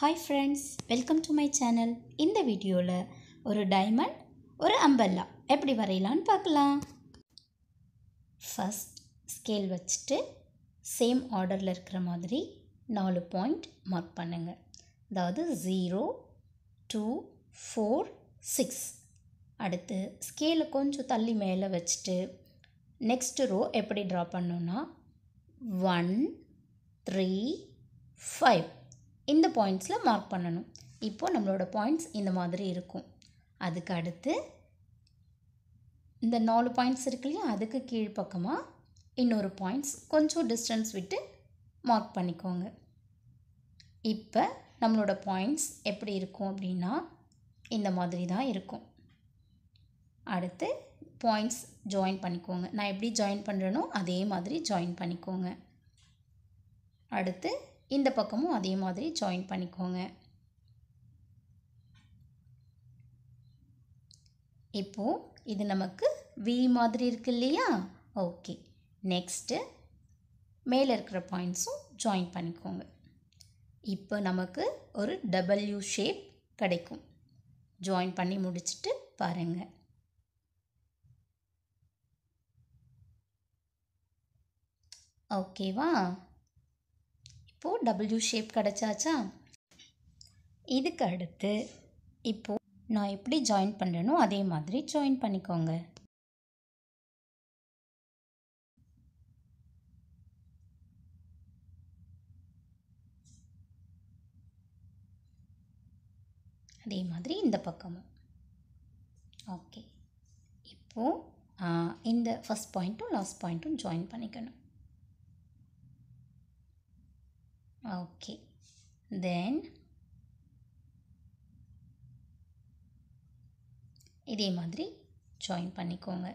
hi friends welcome to my channel இந்த வீடியோவில் ஒரு டைமண்ட் ஒரு அம்பல்லா எப்படி வரையலான்னு பார்க்கலாம் ஃபஸ்ட் ஸ்கேல் வச்சுட்டு சேம் ஆர்டரில் இருக்கிற மாதிரி நாலு பாயிண்ட் மார்க் பண்ணுங்கள் அதாவது ஜீரோ டூ ஃபோர் சிக்ஸ் அடுத்து ஸ்கேலை கொஞ்சம் தள்ளி மேலே வச்சுட்டு நெக்ஸ்ட் ரோ எப்படி ட்ரா பண்ணோன்னா ஒன் த்ரீ ஃபைவ் இந்த பாயிண்ட்ஸில் மார்க் பண்ணணும் இப்போது நம்மளோட பாயிண்ட்ஸ் இந்த மாதிரி இருக்கும் அதுக்கு அடுத்து இந்த நாலு பாயிண்ட்ஸ் இருக்கு இல்லையா அதுக்கு கீழ்ப்பக்கமாக இன்னொரு பாயிண்ட்ஸ் கொஞ்சம் டிஸ்டன்ஸ் விட்டு மார்க் பண்ணிக்கோங்க இப்போ நம்மளோட பாயிண்ட்ஸ் எப்படி இருக்கும் அப்படின்னா இந்த மாதிரி தான் இருக்கும் அடுத்து பாயிண்ட்ஸ் ஜாயின் பண்ணிக்கோங்க நான் எப்படி ஜாயின் பண்ணுறேனோ அதே மாதிரி ஜாயின் பண்ணிக்கோங்க அடுத்து இந்த பக்கமும் அதே மாதிரி ஜாயின் பண்ணிக்கோங்க இப்போது இது நமக்கு வி மாதிரி இருக்கு இல்லையா ஓகே நெக்ஸ்ட்டு மேலே இருக்கிற பாயிண்ட்ஸும் ஜாயின் பண்ணிக்கோங்க இப்போ நமக்கு ஒரு டபுள்யூ ஷேப் கிடைக்கும் ஜாயின் பண்ணி முடிச்சுட்டு பாருங்கள் ஓகேவா இப்போது டபுள்யூ ஷேப் கிடச்சாச்சா இதுக்கு அடுத்து இப்போது நான் எப்படி ஜாயின் பண்ணுறேனோ அதே மாதிரி ஜாயின் பண்ணிக்கோங்க அதே மாதிரி இந்த பக்கமும் ஓகே இப்போது இந்த ஃபஸ்ட் பாயிண்ட்டும் லாஸ்ட் பாயிண்ட்டும் ஜாயின் பண்ணிக்கணும் okay then இதே மாதிரி ஜாயின் பண்ணிக்கோங்க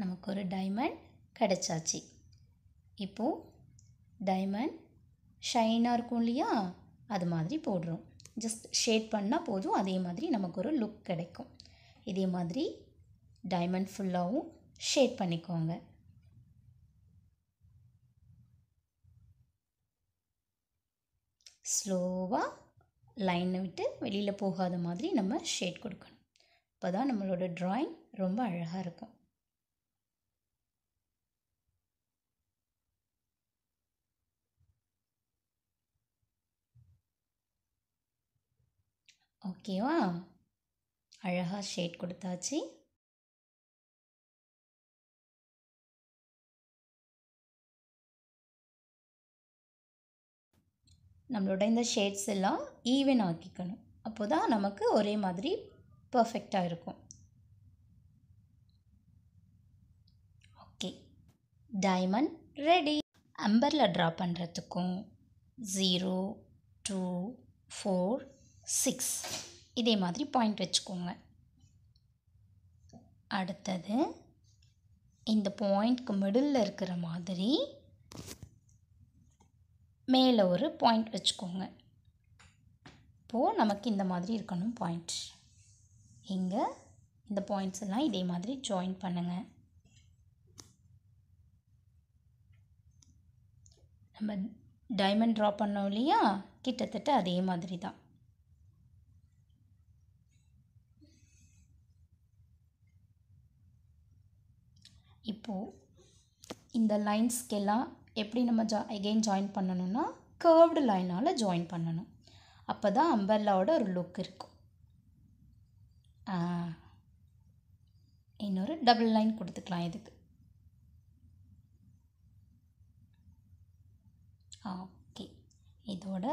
நமக்கு ஒரு டைமண்ட் கிடச்சாச்சு இப்போது டைமண்ட் ஷைனாக இருக்கும் இல்லையா அது மாதிரி போடுறோம் ஜஸ்ட் ஷேட் பண்ணால் போதும் அதே மாதிரி நமக்கு ஒரு லுக் கிடைக்கும் இதே மாதிரி டைமண்ட் ஃபுல்லாகவும் ஷேட் பண்ணிக்கோங்க ஸ்லோவாக லைனை விட்டு வெளியில் போகாத மாதிரி நம்ம ஷேட் கொடுக்கணும் அப்போ தான் நம்மளோட ட்ராயிங் ரொம்ப அழகாக இருக்கும் ஓகேவா அழகாக ஷேட் கொடுத்தாச்சு நம்மளோட இந்த ஷேட்ஸ் எல்லாம் ஈவன் ஆக்கிக்கணும் அப்போ தான் நமக்கு ஒரே மாதிரி பர்ஃபெக்டாக இருக்கும் ஓகே டைமண்ட் ரெடி அம்பரில் ட்ரா பண்ணுறதுக்கும் ஜீரோ டூ ஃபோர் சிக்ஸ் இதே மாதிரி பாயிண்ட் வச்சுக்கோங்க அடுத்தது இந்த பாயிண்ட்க்கு மிடில் இருக்கிற மாதிரி மேலே ஒரு பாயிண்ட் வச்சுக்கோங்க இப்போது நமக்கு இந்த மாதிரி இருக்கணும் பாயிண்ட் இங்கே இந்த பாயிண்ட்ஸ் எல்லாம் இதே மாதிரி ஜாயின் பண்ணுங்கள் நம்ம டைமண்ட் ட்ரா பண்ணோம் இல்லையா கிட்டத்தட்ட அதே மாதிரி தான் இப்போது இந்த லைன்ஸ்க்கெல்லாம் எப்படி நம்ம ஜா எகெயின் ஜாயின் பண்ணணும்னா கேர்வ்டு லைனால் ஜாயின் பண்ணணும் அப்போ தான் அம்பர்லாவோட ஒரு லுக் இருக்கும் இன்னொரு டபுள் லைன் கொடுத்துக்கலாம் இதுக்கு ஓகே இதோட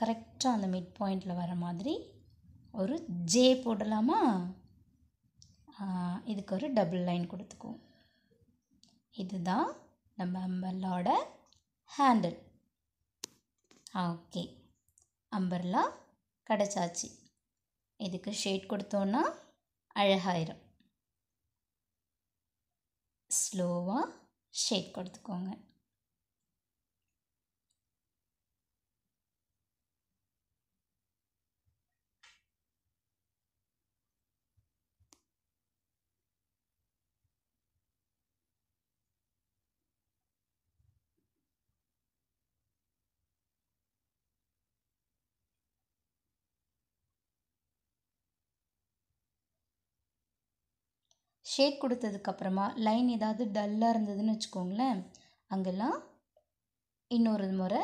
கரெக்டாக அந்த மிட் பாயிண்டில் வர மாதிரி ஒரு ஜே போடலாமா இதுக்கு ஒரு டபுள் லைன் கொடுத்துக்குவோம் இதுதான் நம்ம அம்பர்லோட ஹேண்டில் ஓகே அம்பர்லா கிடச்சாச்சு இதுக்கு ஷேட் கொடுத்தோன்னா அழகாயிரும் ஸ்லோவாக ஷேட் கொடுத்துக்கோங்க ஷேக் கொடுத்ததுக்கப்புறமா லைன் ஏதாவது டல்லாக இருந்ததுன்னு வச்சுக்கோங்களேன் அங்கெல்லாம் இன்னொரு முறை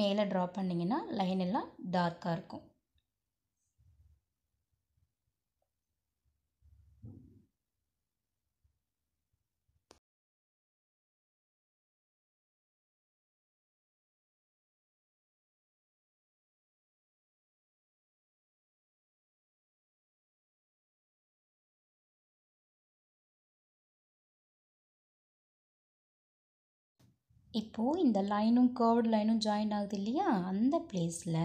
மேலே ட்ரா பண்ணிங்கன்னா லைன் எல்லாம் டார்க்காக இருக்கும் இப்போது இந்த லைனும் கேர்வ்டு லைனும் ஜாயின் ஆகுது இல்லையா அந்த ப்ளேஸில்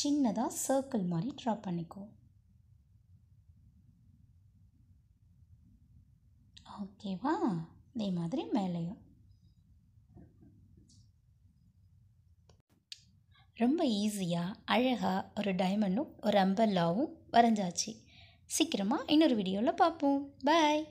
சின்னதாக சர்க்கிள் மாதிரி ட்ரா பண்ணிக்கோ ஓகேவா இதே மாதிரி மேலேயும் ரொம்ப ஈஸியாக அழகாக ஒரு டைமண்டும் ஒரு அம்பல்லாவும் வரைஞ்சாச்சு சீக்கிரமாக இன்னொரு வீடியோவில் பார்ப்போம் பாய்